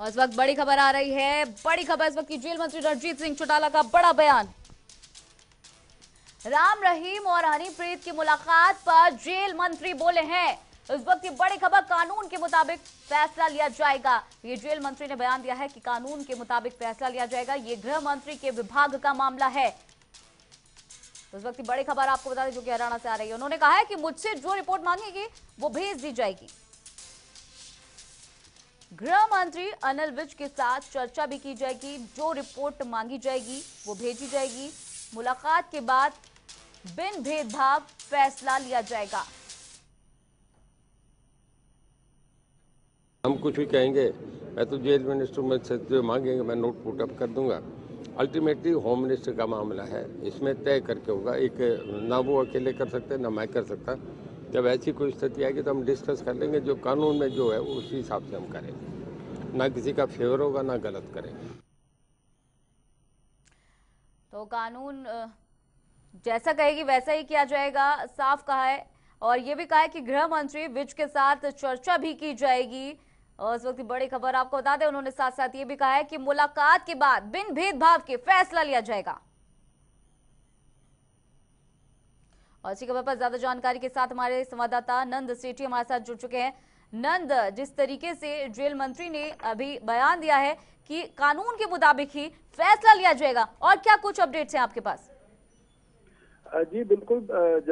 और इस वक्त बड़ी खबर आ रही है बड़ी खबर इस वक्त की जेल मंत्री रणजीत सिंह चौटाला का बड़ा बयान राम रहीम और हनीप्रीत की मुलाकात पर जेल मंत्री बोले हैं इस वक्त की बड़ी खबर कानून के मुताबिक फैसला लिया जाएगा ये जेल मंत्री ने बयान दिया है कि कानून के मुताबिक फैसला लिया जाएगा ये गृह मंत्री के विभाग का मामला है तो इस वक्त की बड़ी खबर आपको बता दें जो कि हरियाणा से आ रही है उन्होंने कहा है कि मुझसे जो रिपोर्ट मांगेगी वो भेज दी जाएगी गृह मंत्री अनिल विज के साथ चर्चा भी की जाएगी जो रिपोर्ट मांगी जाएगी वो भेजी जाएगी मुलाकात के बाद बिन भेदभाव फैसला लिया जाएगा हम कुछ भी कहेंगे मैं तो जेल मिनिस्टर में से जो मांगेंगे मैं नोट पुटअप कर दूंगा अल्टीमेटली होम मिनिस्टर का मामला है इसमें तय करके होगा एक ना वो अकेले कर सकते ना मैं कर सकता जब ऐसी कोई स्थिति आएगी तो हम डिस्कस कर लेंगे जो कानून में जो है उसी हिसाब से हम करेंगे ना किसी का फेवर होगा ना गलत करेंगे तो कानून जैसा कहेगी वैसा ही किया जाएगा साफ कहा है और ये भी कहा है कि गृह मंत्री विज के साथ चर्चा भी की जाएगी और इस वक्त बड़ी खबर आपको बता दें उन्होंने साथ साथ ये भी कहा है कि मुलाकात के बाद बिन भेदभाव के फैसला लिया जाएगा और इसी खबर पर ज्यादा जानकारी के साथ हमारे संवाददाता नंद सेठी हमारे साथ जुड़ चुके हैं नंद जिस तरीके से जेल मंत्री ने अभी बयान दिया है कि कानून के मुताबिक ही फैसला लिया जाएगा और क्या कुछ अपडेट्स हैं आपके पास जी बिल्कुल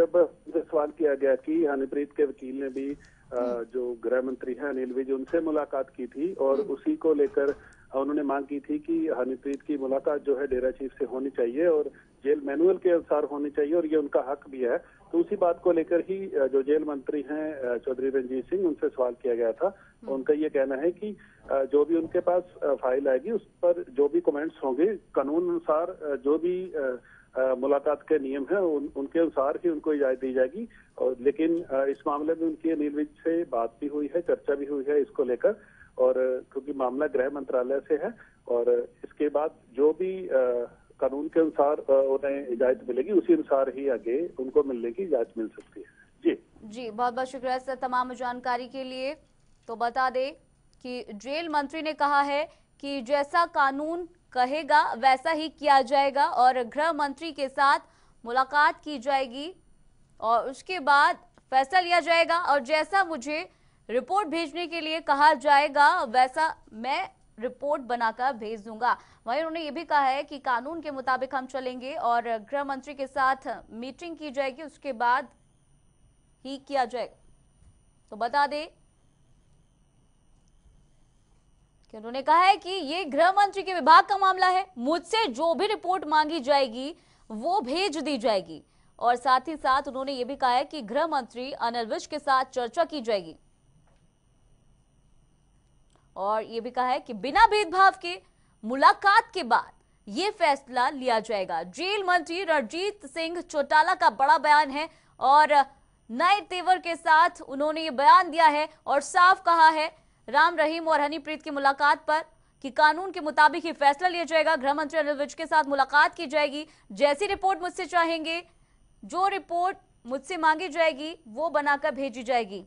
जब सवाल किया गया कि हनीप्रीत के वकील ने भी हम्म। जो गृह मंत्री है अनिल विज उनसे मुलाकात की थी और हम्म। उसी को लेकर उन्होंने मांग की थी कि हनीप्रीत की मुलाकात जो है डेरा चीफ से होनी चाहिए और जेल मैनुअल के अनुसार होनी चाहिए और ये उनका हक भी है तो उसी बात को लेकर ही जो जेल मंत्री हैं चौधरी रंजीत सिंह उनसे सवाल किया गया था हम्म। उनका ये कहना है कि जो भी उनके पास फाइल आएगी उस पर जो भी कमेंट्स होंगे कानून अनुसार जो भी मुलाकात के नियम है उन, उनके अनुसार ही उनको इजाजत दी जाएगी और लेकिन इस मामले में उनकी अनिल विज से बात भी हुई है चर्चा भी हुई है इसको लेकर और क्योंकि मामला गृह मंत्रालय से है और इसके बाद जो भी कानून के अनुसार उन्हें इजाजत मिलेगी उसी अनुसार ही आगे उनको मिलने की इजाजत मिल सकती है जी जी बहुत बहुत शुक्रिया सर तमाम जानकारी के लिए तो बता दे कि जेल मंत्री ने कहा है कि जैसा कानून कहेगा वैसा ही किया जाएगा और गृह मंत्री के साथ मुलाकात की जाएगी और उसके बाद फैसला लिया जाएगा और जैसा मुझे रिपोर्ट भेजने के लिए कहा जाएगा वैसा मैं रिपोर्ट बनाकर भेज दूंगा वहीं उन्होंने ये भी कहा है कि कानून के मुताबिक हम चलेंगे और गृह मंत्री के साथ मीटिंग की जाएगी उसके बाद ही किया जाएगा तो बता दे कि उन्होंने कहा है कि ये गृह मंत्री के विभाग का मामला है मुझसे जो भी रिपोर्ट मांगी जाएगी वो भेज दी जाएगी और साथ ही साथ उन्होंने ये भी कहा है कि गृह मंत्री अनिल विज के साथ चर्चा की जाएगी और ये भी कहा है कि बिना भेदभाव के मुलाकात के बाद ये फैसला लिया जाएगा जेल मंत्री रणजीत सिंह चौटाला का बड़ा बयान है और नए तेवर के साथ उन्होंने ये बयान दिया है और साफ कहा है राम रहीम और हनीप्रीत की मुलाकात पर कि कानून के मुताबिक ही फैसला लिया जाएगा गृह मंत्री अनिल विज के साथ मुलाकात की जाएगी जैसी रिपोर्ट मुझसे चाहेंगे जो रिपोर्ट मुझसे मांगी जाएगी वो बनाकर भेजी जाएगी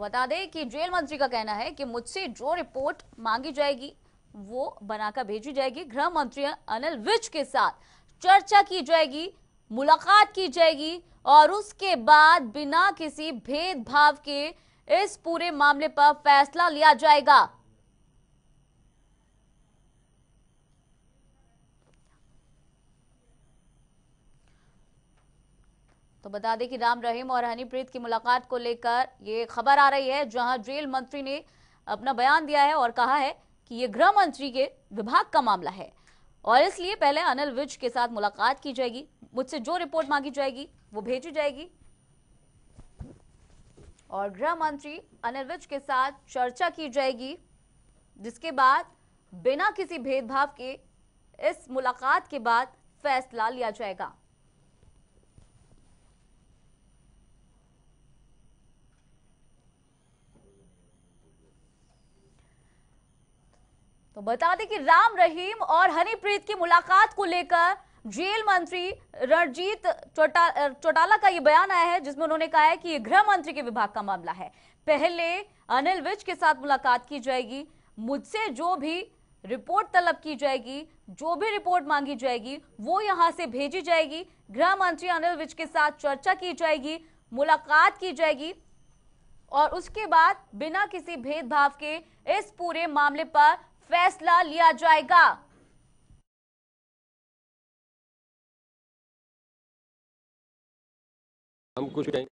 बता दें कि जेल मंत्री का कहना है कि मुझसे जो रिपोर्ट मांगी जाएगी वो बनाकर भेजी जाएगी गृह मंत्री अनिल विज के साथ चर्चा की जाएगी मुलाकात की जाएगी और उसके बाद बिना किसी भेदभाव के इस पूरे मामले पर फैसला लिया जाएगा तो बता दें कि राम रहीम और हनीप्रीत की मुलाकात को लेकर ये खबर आ रही है जहां जेल मंत्री ने अपना बयान दिया है और कहा है कि ये गृह मंत्री के विभाग का मामला है और इसलिए पहले अनिल विज के साथ मुलाकात की जाएगी मुझसे जो रिपोर्ट मांगी जाएगी वो भेजी जाएगी और गृह मंत्री अनिल विज के साथ चर्चा की जाएगी जिसके बाद बिना किसी भेदभाव के इस मुलाकात के बाद फैसला लिया जाएगा तो बता दें कि राम रहीम और हनीप्रीत की मुलाकात को लेकर जेल मंत्री रणजीत चौटा, चौटाला का यह बयान आया है जिसमें उन्होंने कहा है कि यह गृह मंत्री के विभाग का मामला है पहले अनिल विज के साथ मुलाकात की जाएगी मुझसे जो भी रिपोर्ट तलब की जाएगी जो भी रिपोर्ट मांगी जाएगी वो यहां से भेजी जाएगी गृह मंत्री अनिल विज के साथ चर्चा की जाएगी मुलाकात की जाएगी और उसके बाद बिना किसी भेदभाव के इस पूरे मामले पर फैसला लिया जाएगा हम कुछ